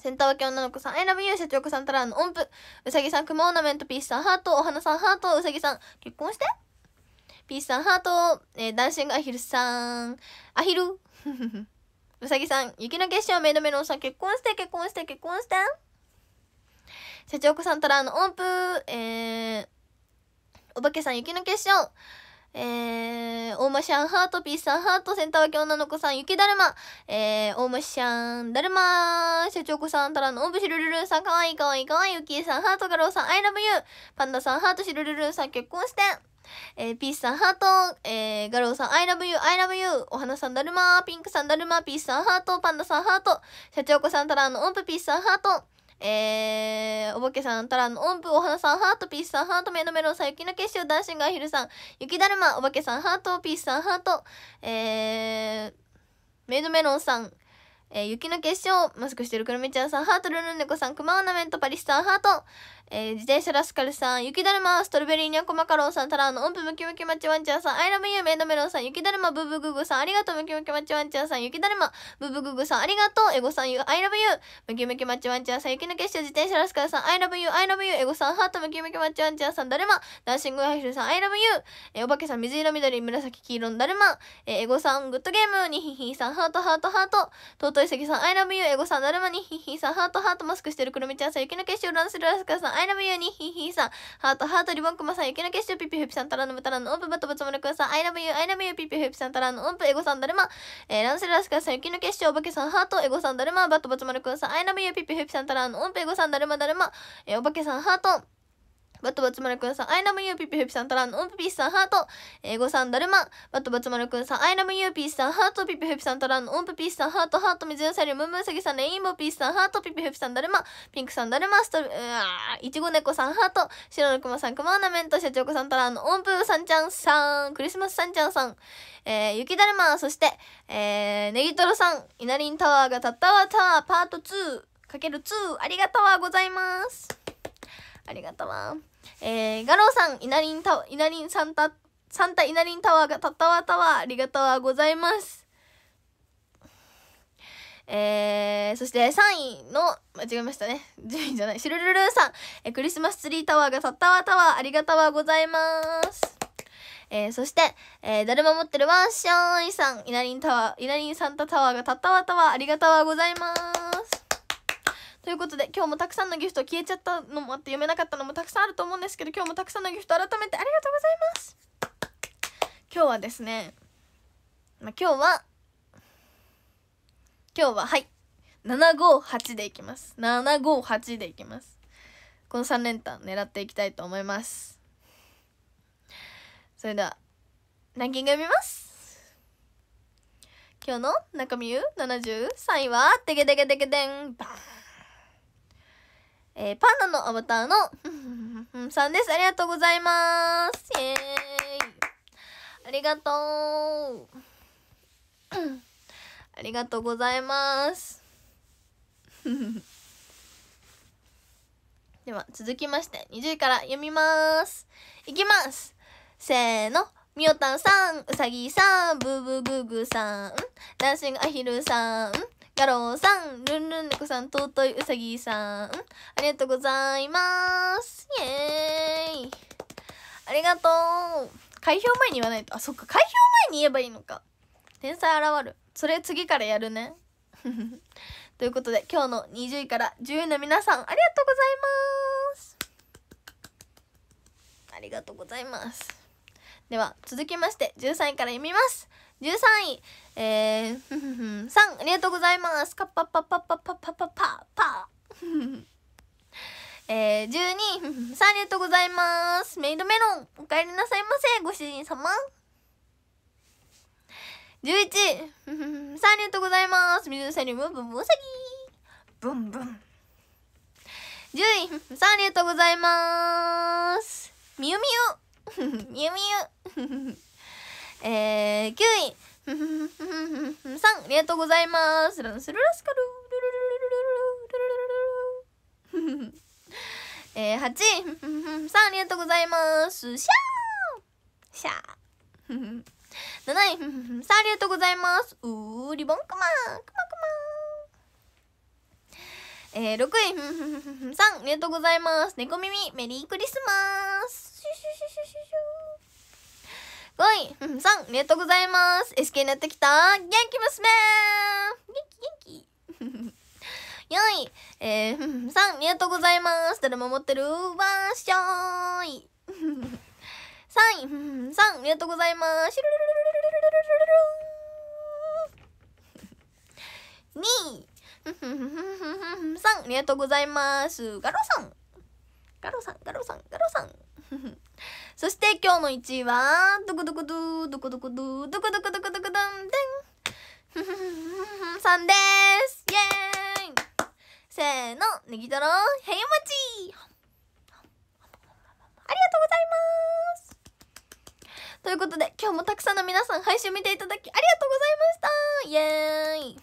センター分け女の子さん、I love you! 社長子さん、たらの音符。うさぎさん、マオーナメント、ピースさん、ハート。お花さん、ハート。うさぎさん、結婚してピースさん、ハート。えー、ダンシングアヒルさん、アヒル。[laughs] うさぎさん、雪の結晶、メイドメロンさん、結婚して、結婚して、結婚して。社長子さん、たらの音符。えー、お化けさん、雪の結晶。えー、大間シャン、ハート、ピースさん、ハート、センター分け女の子さん、雪だるま、えー、大間シャン、だるま、社長子さん、たらの、おぶしるるるんさん、かわいいかわいいかわいい、ゆきえさん、ハート、ガロウさん、アイラブユー、パンダさん、ハート、しるるるんさん、結婚して、えー、ピースさん、ハート、えー、ガロウさん、アイラブユー、アイラブユー、お花さん、だるま、ピンクさん、だるま、ピースさん、ハート、パンダさん、ハート、社長子さん、たらの、おんぷ、ピースさん、ハート、えー、おぼけさん、たらの音符、お花さん、ハート、ピースさん、ハート、メドメロンさん、雪の結晶、ダンシングアヒルさん、雪だるま、おぼけさん、ハート、ピースさん、ハート、えー、メイドメロンさん、えー、雪の結晶、マスクしてるくるみちゃんさん、ハート、ルルンネコさん、クマオーナメント、パリスさん、ハート、えー、自転車ラスカルさん、雪だるま、ストロベリーニャコマカロンさん、タラーの音符ムキムキマチワンチャンさん、アイラブユーメイドメロンさん、雪だるま、ブーブググさん、ありがとうムキムキマチワンチャンさん、雪だるま、ブーブググさん、ありがとう、エゴさん、ユアイラブユー、ムキムキマチワンチャンさん、雪の結晶、自転車ラスカルさん、アイラブユー、アイラブユー、エゴさん、ハートムキムキマチワンチャンさん、だるま、ダンシングハイフルさん、アイラブユー、えー、おばけさん、水色緑、紫黄色のだるま、えー、エゴさん、グッドゲーム、にひひさん、ハートハートハート、尊い関さん、アイラブユー、エゴさん、だるま、にひひさん、ハートハート、マスクしてるクロミちゃんさん、雪の結晶、ランスルラスカルさん、アイラブユーにひひさん、ハートハートリボンクマさん、雪の結晶ピピフピさん、タランのムタランの音符バトバツマルクんさん、アイラブユー、アイラブユー、ピピフピさん、タランの音符エゴさんダルマ、えー、ランセラスカさん、雪の結晶お化けさん、ハートエゴさんダルマ、バトバツマルクんさん、アイラブユー、ピピフピさん、タランの音符エゴさんダルマ、ダルマ、えー、お化けさんハート、バットバツマルくんさん、アイラムユーピピフピさん、トランオンピピさん、ハート、えー、ごさん、だるま、バットバツマルくんさん、アイラムユーピーさん、ハート、ピピフピさん、トランオンピピさん、ハート、ハート、水のさリムムーサギさん、レインボーピーさん、ハート、ピピフピさん、だるま、ピンクさん、だるま、スト、うわいちご猫さん、ハート、白のくまさん、くまーなめんと、社長子さん、トランオンプーさんちゃんさん、クリスマスさんちゃんさん、えー、雪だるま、そして、えー、ネギトロさん、イナリンタワーがたったわタワー、パート2、かける2、ありがとうございます。ありがとうえー、ガローさん、イナリンタ、イナリンサンタ、サンタイナリンタワーがたったわたわ、ありがとうございます。えー、そして3位の、間違えましたね。10位じゃない。シルルルーさん、えー、クリスマスツリータワーがたったわたわ、ありがとうございます。えー、そして、えー、誰も持ってるワンシャーイさん、イナリンタワー、イナリンサンタタワーがたったわたわ、ありがとうございます。ということで今日もたくさんのギフト消えちゃったのもあって読めなかったのもたくさんあると思うんですけど今日もたくさんのギフト改めてありがとうございます今日はですね、まあ、今日は今日ははい758でいきます758でいきますこの3連単狙っていきたいと思いますそれではランキング読みます今日の中身ゆ73位はテケテケテケテンバーンえー、パンダのアバターの、さんです。ありがとうございます。イェーイ。ありがとう。ありがとうございます。[laughs] では、続きまして、20位から読みます。いきますせーの。みおたんさん、うさぎさん、ブーブーグーグーさん、ダンシングアヒルさん、太郎さん、ルンルン猫さん、尊いうさぎさん、ありがとうございます。イェーイ。ありがとう。開票前に言わないと。あ、そっか。開票前に言えばいいのか。天才現る。それ次からやるね。[laughs] ということで、今日の20位から10位の皆さん、ありがとうございます。ありがとうございます。では、続きまして、13位から読みます。13位えー、んありがとうございますカッパッパッパッパッパッパッパッパパえー、12位さんありがとうございますメイドメロンお帰りなさいませご主人様11位さんありがとうございます水サリウムブンブンウサギブンブン10位さんありがとうございますみゆみゆみゆみゆえー、9位。ふふふさん、ありがとうございます。スルラスカル。ルルルルルえー、8位。さん、ありがとうございます。シャーシャー。7位。さん、ありがとうございます。うー、リボンクマクマクマえー、6位。さん、ありがとうございます。猫耳、メリークリスマス。シュシュシュシュシュシュ。5位、さん、ありがとうございます。SK になってきた、元気娘元気元気 !4 位、[laughs] えー、ありがとうございます。誰も持ってる、わーしょーい !3 位、3、[laughs] ありがとうございます。2位、さありがとうございます。ガロさんガロさん、ガロさん、ガロさん。そして今日の1位は、どこどこどー、どこどこどー、どこどこどこどこどん、でん。さんです。イェーイせーの、ネギ太郎、へやまちありがとうございますということで、今日もたくさんの皆さん配信見ていただきありがとうございましたイェーイ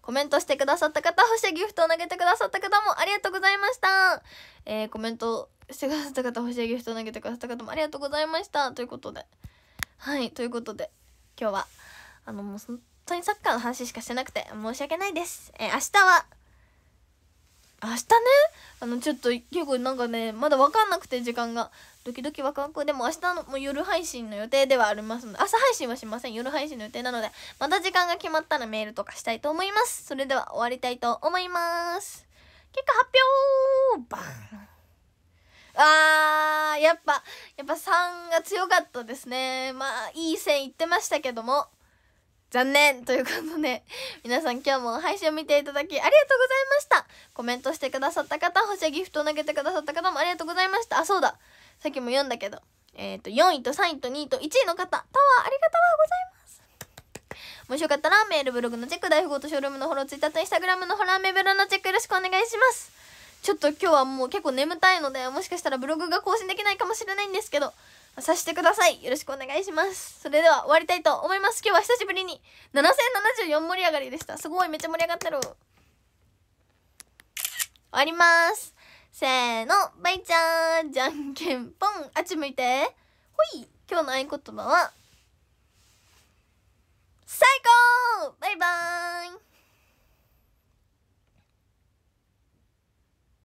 コメントしてくださった方、星ギフトを投げてくださった方もありがとうございましたえー、コメントしてくださった方星ギフト投げてくださった方もありがとうございましたということではいということで今日はあのもう本当にサッカーの話しかしてなくて申し訳ないですえ明日は明日ねあのちょっと結構なんかねまだ分かんなくて時間がドキドキワクワクでも明日のもう夜配信の予定ではありますので朝配信はしません夜配信の予定なのでまた時間が決まったらメールとかしたいと思いますそれでは終わりたいと思います結果発表バンあー、やっぱ、やっぱ3が強かったですね。まあ、いい線いってましたけども、残念ということで、皆さん今日も配信を見ていただきありがとうございましたコメントしてくださった方、星やギフトを投げてくださった方もありがとうございました。あ、そうだ。さっきも読んだけど、えっ、ー、と、4位と3位と2位と1位の方、タワーありがとうございますもしよかったらメールブログのチェック、大富豪とショールームのフォロー、ツイッターとインスタグラムのホラーメブロのチェックよろしくお願いします。ちょっと今日はもう結構眠たいのでもしかしたらブログが更新できないかもしれないんですけどさしてくださいよろしくお願いしますそれでは終わりたいと思います今日は久しぶりに7074盛り上がりでしたすごいめっちゃ盛り上がってる終わりますせーのバイちゃんじゃんけんぽんあっち向いてほい今日の合言葉は最高バイバーイ